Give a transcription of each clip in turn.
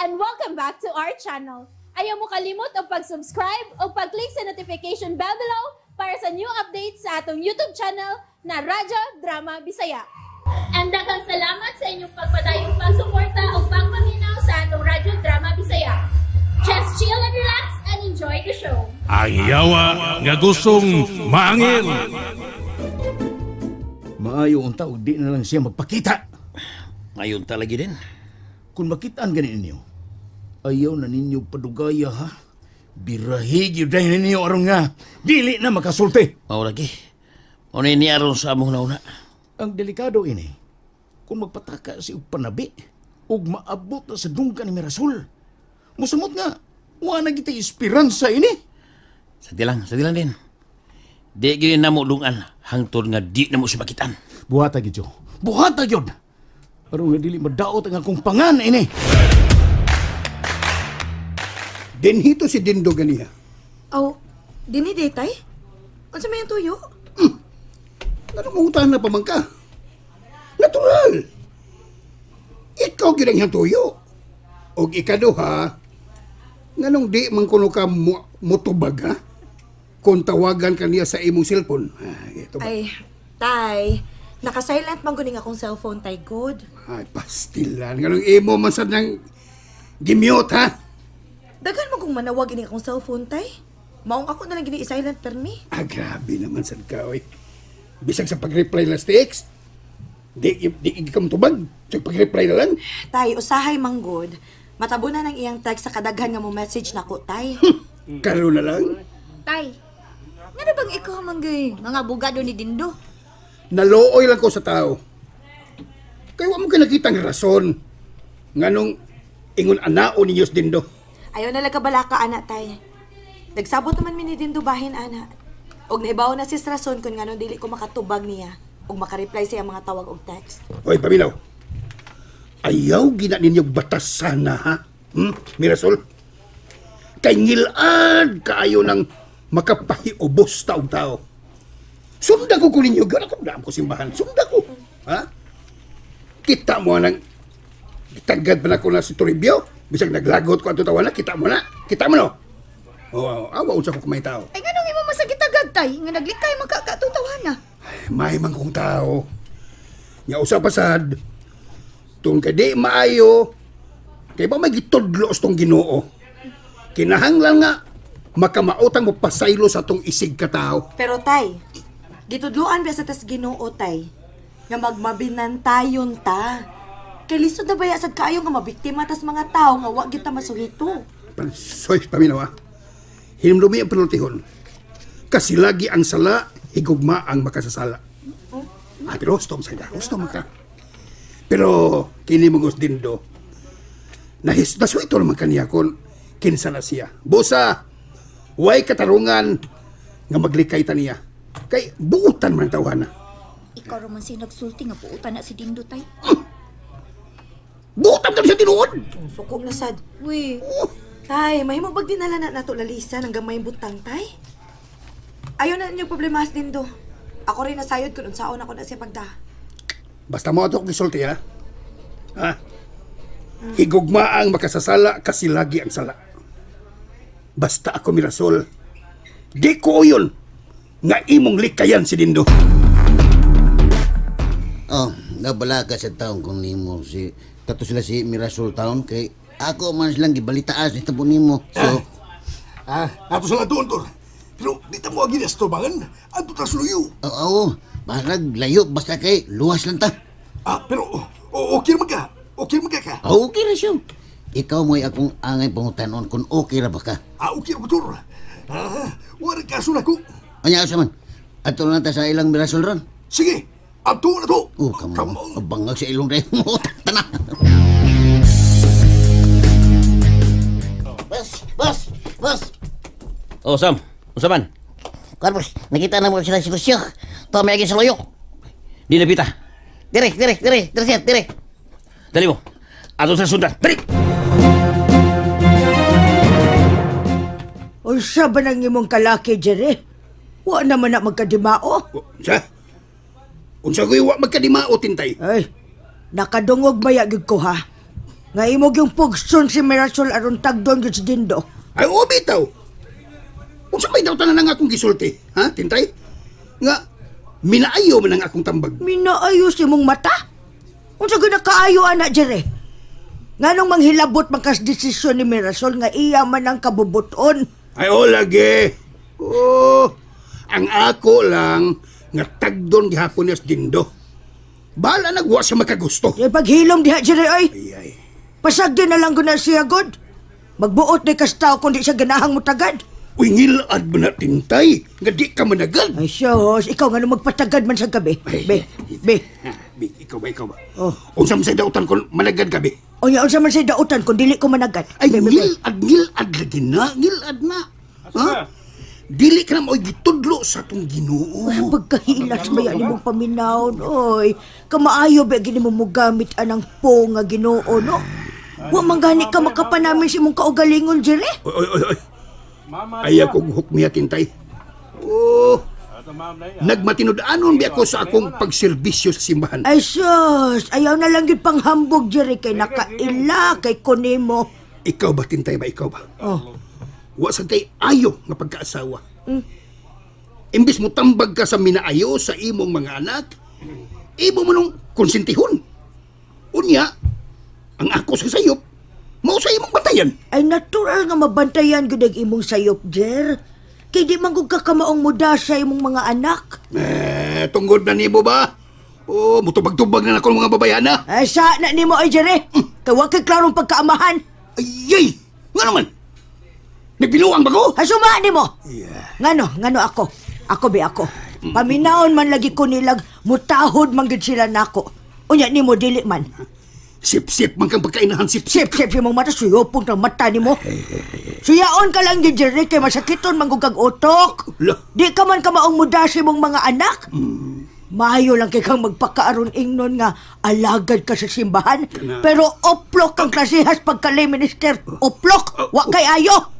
and welcome back to our channel. Ayaw mo kalimot o pag-subscribe o pag-click sa notification bell below para sa new updates sa atong YouTube channel na Raja Drama Bisaya. And daghang salamat sa inyong pagpadayong pagsuporta o pagpaminaw sa atong Radyo Drama Bisaya. Just chill and relax and enjoy the show. Ayawa nga gustong maangil. Maayo ang tao, di na lang siya magpakita. Ngayon talaga din. Kung makitaan ganin ninyo, Ayaw na ninyo padugaya ha. Birahi gyud ninyo aron nga dili na makasulti. Mao lagi. Unay ni aron sa among nauna. Ang delikado ini kung magpataka si panabi ug maabot na sa dunggan ni Mirasol. Musamot nga wa na kita esperansa ini. Sadi lang, sadi lang din. Di gini na mo lungan hangtod nga di na mo siya makitan. Buhata gyud. Buhata gyud. Pero dili madaot ang akong pangan ini. Eh. Dinhito si Dindo ganiya. Aw, oh, dini detay? Ano may tuyo? Hmm. Narungutan na pa ka. Natural! Ikaw ginang yung tuyo. O ikaduha, nganong di man kuno ka mo, mutubag ha? Kung tawagan ka niya sa imong cellphone. Ah, ito ba? Ay, tay, nakasilent man kuning akong cellphone, tay, good. Ay, pastilan. Ganong imo man sa nang gimute ha? Dagan mo kung manawag ini akong cellphone, tay. Maong ako na lang gini silent per me. Ah, grabe naman sad ka, Bisag sa pag-reply na sa text. Di, di, di tubag. Sa pag-reply na lang. Tay, usahay manggod. Matabo na ng iyang text sa kadaghan nga mo message nako, tay. Karo na lang. Tay, nga bang ikaw manggay? Mga bugado ni Dindo. Nalooy lang ko sa tao. Kaya wa mo ka nakitang rason. Nga nung ingon anao ni Dindo. Ayaw na lagabala ka, ana, tay. Nagsabot naman mi ni dindubahin, ana. Og naibaw na si Strason kung nga dili ko makatubag niya. Og makareply siya mga tawag og text. Hoy, Pamilaw! Ayaw gina ninyo batas sana, ha? Hmm, Mirasol? Kay ngilad kaayo ng makapahiubos taong tao. Sunda ko ko ninyo, gano'n ko na ko simbahan. Sunda ko. Ha? Kita mo nang Gitagad ba na ko na si Toribio? Bisag naglagot ko ato tawa na, kita mo na. Kita mo no? Oo, oh, awa unsa ko kumay tao. Ay, nga nung imo masagitagad tay, nga naglikay magkakatutawa na. May man kong tao. Nga usa pasad, tun kay di maayo, kay ba may gitudlos tong ginoo. Kinahanglan nga, makamautang mo pasaylo sa tong isig ka tao. Pero tay, gitudloan ba sa tas ginoo tay, nga magmabinan tayon ta. Kay lisod na baya kayo nga mabiktima tas mga tao nga wa gyud ta masuhito. Pansoy paminawa. Hinumdumi ang penultihon. Kasi lagi ang sala, higugma ang makasasala. Hmm? Ah, pero gusto mo sa'yo. Gusto ka. Pero kinimugos din do. Nahis, ito naman kaniya kon kinsa na siya. Busa, way katarungan nga maglikay ta niya. Kay buutan man ang tawhana. Ikaw raman si nagsulti nga buutan na si Dindo tay. Hmm. Butab kami sa tinuod! Oh, Suko na sad. Uy. Tay, mahimo bag dinala na nato lalisan hanggang may butang, tay? Ayaw na ninyo problemas din do. Ako rin nasayod kung unsaon ako na siya pagda. Basta mo ato gisulti, ha? Ha? Hmm. Higugma ang makasasala kasi lagi ang sala. Basta ako mirasol. Di ko yun nga imong likayan si Dindo. Oh, nabalaga sa taon kung nimo si tato sila si Mirasol Town kay ako man lang gibalitaas ni tabo nimo. So ah. ah, ato sila doon tor. Pero di ta mo agi bangan. Ato ta luyo. Oo, oo. Marag layo basta kay luwas lang ta. Ah, pero oh, okay man ka. Okay man ka ka. Oh, okay ra siya. Ikaw mo'y akong angay pangutanon kung okay ra ba ka. Ah, okay ra tor. Ah, wala ka na ko. Anya sa man. Ato na sa ilang Mirasol ron. Sige, Ato na to! Oh, kamong. Kamong. Abangag sa ilong rin. Oh, Tana! takta na. Bas! Bas! Bas! Oh, Sam. Unsa man? Carlos, nakita na mo sila si Lucio. Ito may agin sa loyo. Di napita. Dire, dire, dire, dire, dire, dire. Dali mo. Ato sa sundan. Dali! O siya ba nang imong kalaki, Jere? Wa naman na magkadimao. Siya? Unsa ko'y wa o tintay. Ay, nakadungog maya gid ko ha. Nga imog yung pugson si Mirasol aron tagdon gid si Dindo. Ay, oo bitaw. Unsa may daw tanan nga akong gisulti, ha, tintay? Nga minaayo man ang akong tambag. Minaayo si mong mata? Unsa gid nakaayo ana jere? Nganong manghilabot mangkas desisyon ni Mirasol nga iya man ang kabubuton. Ay o lagi. Oh, ang ako lang nga tagdon di hapones dindo. Bala nagwa sa makagusto. Ay, paghilom diha dyan ay. Ay, ay. Pasag din na lang ko na siya, God. Magbuot ni kastaw kung di siya ganahang mutagad. Uy, ngilad mo na tintay. Nga di ka managal. Ay, siyos. Ikaw nga nung magpatagad man sa gabi. Ay, be, be. Ha, be, ikaw ba, ikaw ba? Oh. Unsam sa dautan ko managad gabi. O niya, unsam man sa dautan kung dili ko managad. Ay, ngil ad lagi na. Ngilad na. Asa? Ha? dili ka na mo'y gitudlo sa tong ginoo. Ay, pagkahilat ba yan mong paminawon, oy. Kamaayo ba gini mo gamit anang po nga ginoo, no? Wa manggani ka makapanamin si mong kaugalingon, Jere? Oy, oy, oy, oy. Ay akong hukmiya, kintay. Oh, Nagmatinod-anon bi ako sa akong pagserbisyo sa simbahan. Ay sus, ayaw na lang yun panghambog, Jerry, kay nakaila, kay kunimo. Ikaw ba, Tintay ba? Ikaw ba? Oh wa sa kay ayo nga pagkaasawa. Mm. Imbis mo tambag ka sa minaayo sa imong mga anak, ibo mo nung konsentihon. Unya, ang ako sa sayop, mao sa imong bantayan. Ay natural nga mabantayan gud ang imong sayop, Jer. Kay di man ka kamaong muda sa imong mga anak. Eh, tungod na nimo ba? Oh, mutubag-tubag na nako mga babayan na. Ay, sa na nimo ay, Jer eh. Mm. Kay wa kay klarong pagkaamahan. Ayay! Nga naman, Nagpiluang ba ko? Ay, sumaan mo! Yeah. Ngano, ngano ako. Ako be ako. Paminaon man lagi ko nilag, mutahod manggit sila nako. Unya ni mo dili man. Sip-sip man kang pagkainahan sip-sip. Sip-sip yung mata, suyopong ng mata ni mo. Suyaon ka lang yun, Jerry, kay masakiton manggugag utok. Di ka man ka maong mudasi mong mga anak. Mm. Mayo lang kay kang magpakaaron ingnon nga alagad ka sa simbahan. Pero oplok kang klasihas pagkalay minister. Oh. Oplok, oh, wa oh. kay ayo.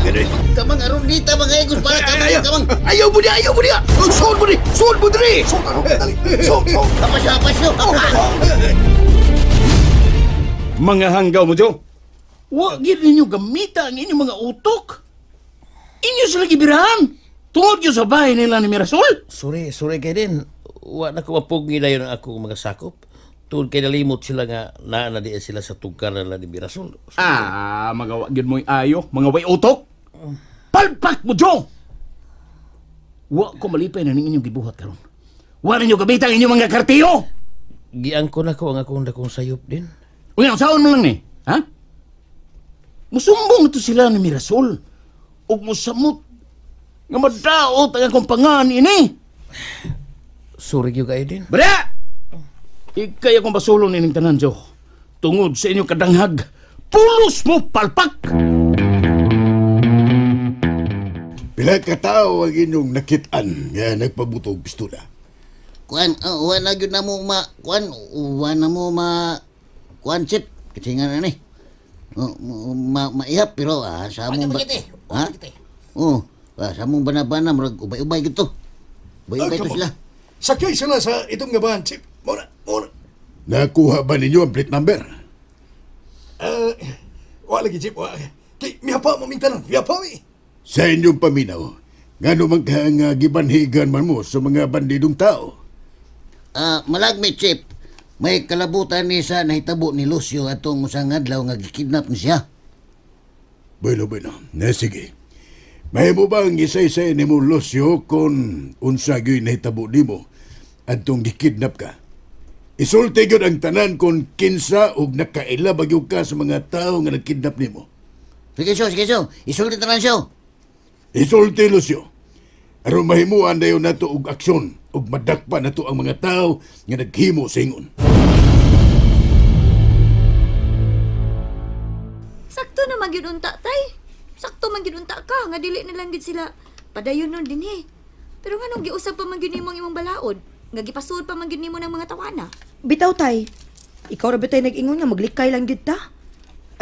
Ganun. Kamang aron di ta mga ikon para kamang ayaw. kamang. Ayaw budi, ayaw budi. di. budi, sol budi. di, sol mo Sol ako, dali. Sol, sol. Tapas siya, pasyo. Mga hanggaw mo, jo. Wa gid ninyo gamita ang inyong mga utok. Inyo sila gibirahan. Tungod yun sa bahay nila ni Mirasol. Sorry, sorry kay din. Wa na kumapog nila ang akong mga sakop. Tuod kay nalimot sila nga naa na diya sila sa tugkar na ni Mirasol. So, ah, magawa gyud mo'y ayo, mga way utok. Palpak mo jo. Wa ko malipay na ning inyong gibuhat karon. Wa ninyo gamitan inyong mga kartiyo. Giang ko na ko ang akong dakong sayop din. Uy, saon mo lang ni, ha? Musumbong to sila ni Mirasol. Ug musamot nga madaot ang akong pangan ini. Sorry gyud kayo din. Bra! Ikay akong ni ining tanan, Joe. Tungod sa inyo kadanghag, pulos mo palpak! Pila ka tao ang inyong nakitaan nga nagpabutog pistola. Kuan, uh, ah, wala gyud na mo ma kuan, wala na mo ma kuan chip kasi nga na ni. Uh, ma, maihap pero ah, sa mong ba... Ha? Oo. Oh, ah, sa mong banabana, marag ubay-ubay gito. Ubay-ubay ah, to sila. Sakay sila sa itong gabahan, chip. Muna, muna. Nakuha ba ninyo ang plate number? Ah, uh, wala lagi, Jeep. Wala. Kay, miya pa, mamintanan. Miya pa, mi. Sa inyong paminaw, nga naman ano ka nga gibanhigan man mo sa mga bandidong tao? Ah, uh, malagmi, Chip. May kalabutan ni sa nahitabo ni Lucio atong usang adlaw nga gikidnap ni siya. Bueno, bueno. Na eh, sige. May mo bang isa-isa ni mo Lucio kung unsa gyud nahitabo nimo adtong gikidnap ka? Isulti gyud ang tanan kung kinsa og nakaila bagyo ka sa mga tao nga nagkidnap nimo. Sige siyo, sige siyo. Isulti tanan siyo. Isulti lo siyo. Aron mahimuan dayon nato og aksyon ug madakpa nato ang mga tao nga naghimo sa ingon. Sakto na magyud unta tay. Sakto man gyud unta ka nga dili na lang gid sila padayon nun dinhi. Eh. Pero nganong giusab pa man gyud imong imong balaod? Nga gipasuod pa man gyud nimo ng mga tawana. Bitaw tay. Ikaw ra bitay nag-ingon nga maglikay lang gid ta.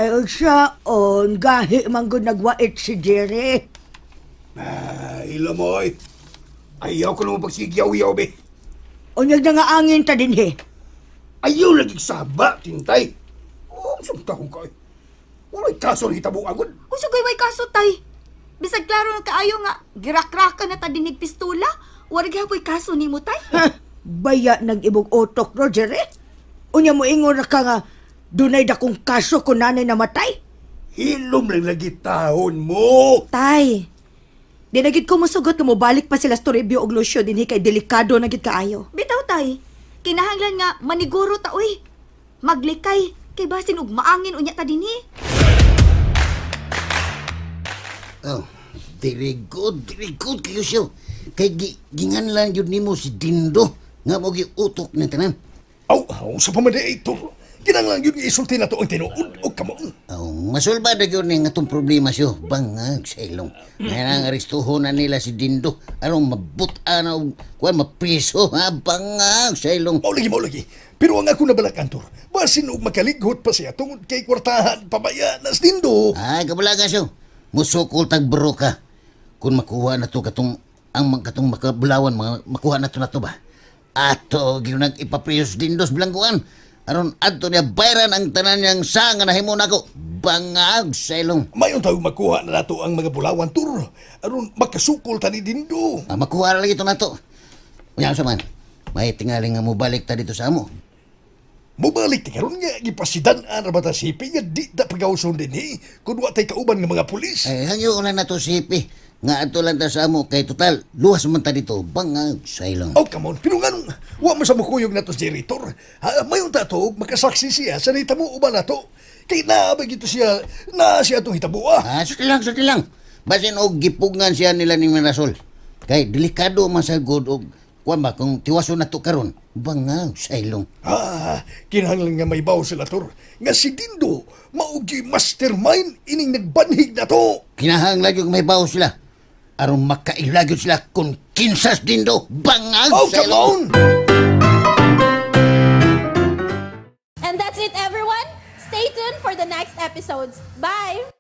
Ay siya on gahi man gud nagwait si Jerry. Ah, ilo mo oy. Ayaw ko naman pagsigyaw-yaw be. Unyag na nga angin ta din he. Ayaw lagi saba, tintay. Oh, sumta ko kay. Walay kaso ng hitabong agod. Usugay way kaso, tay. Bisag klaro na kaayo nga, girakraka na ta dinig pistola. Warag hapoy kaso ni mo tay. Baya nag-ibog otok, Roger eh. Unya mo ingon ra ka nga, dunay dakong kaso ko nanay namatay. Hilom lang lagi taon mo. Tay, dinagid ko musugot nga mobalik pa sila Storibio og Lucio dinhi kay delikado na gid kaayo. Bitaw tay, kinahanglan nga maniguro ta uy. Maglikay kay basin og maangin unya ta dinhi. Oh, very good, very good kayo Kay gi, ginganlan yun nimo si Dindo nga mo giutok ni tanan. Aw, aw sa pamadator. Kinanglan yun nga isulti na to ang tinuod o kamon. Aw, masulba na yun nga itong problema siyo. Bangag sa ilong. Ngayon ang na nila si Dindo. Anong mabuta na o kuwan mapriso ha? Bangag sa ilong. Maulagi, maulagi. Pero ang ako nabalak, Antor, basin og makalighot pa siya tungod kay kwartahan pabaya na si Dindo. Ay, kabalaga siyo. Musukol tagbro ka. Kung makuha na to katong ang katong makabulawan mga makuha nato nato ba ato gyunag ipaprius dindos blangkuan aron adto niya bayran ang tanan niyang sanga na himo nako bangag selong ilong mayon tayo makuha na nato ang mga bulawan tur aron makasukol tani dindo ah, makuha lagi to nato unya sa man may tingali nga mo balik ta dito sa amo Mubalik na karon nga gipasidan-an rabata bata sipi nga di da pagawson dinhi kun wa tay kauban nga mga pulis. Eh, hangyo na nato sipi nga ato lang ta sa amo kay total luwas man ta dito bangag sa ilang oh come on pinungan wa mo sa mukuyog nato si Ritor ha, mayon ta to makasaksi siya sa nita mo uban nato kay naabig gito siya na siya tong hitabua ah, ah sige lang sige lang basin og gipugngan siya nila ni Mirasol kay delikado man sa god og kuan ba kung tiwaso nato karon bangang sa ilong. Ah, kinahanglan nga may baw sila, Tor. Nga si Dindo, maugi mastermind ining nagbanhig na to. Kinahanglan yung may baw sila. Aron makailagyo sila kung kinsas Dindo, bangang oh, sa ilong. on! And that's it, everyone. Stay tuned for the next episodes. Bye!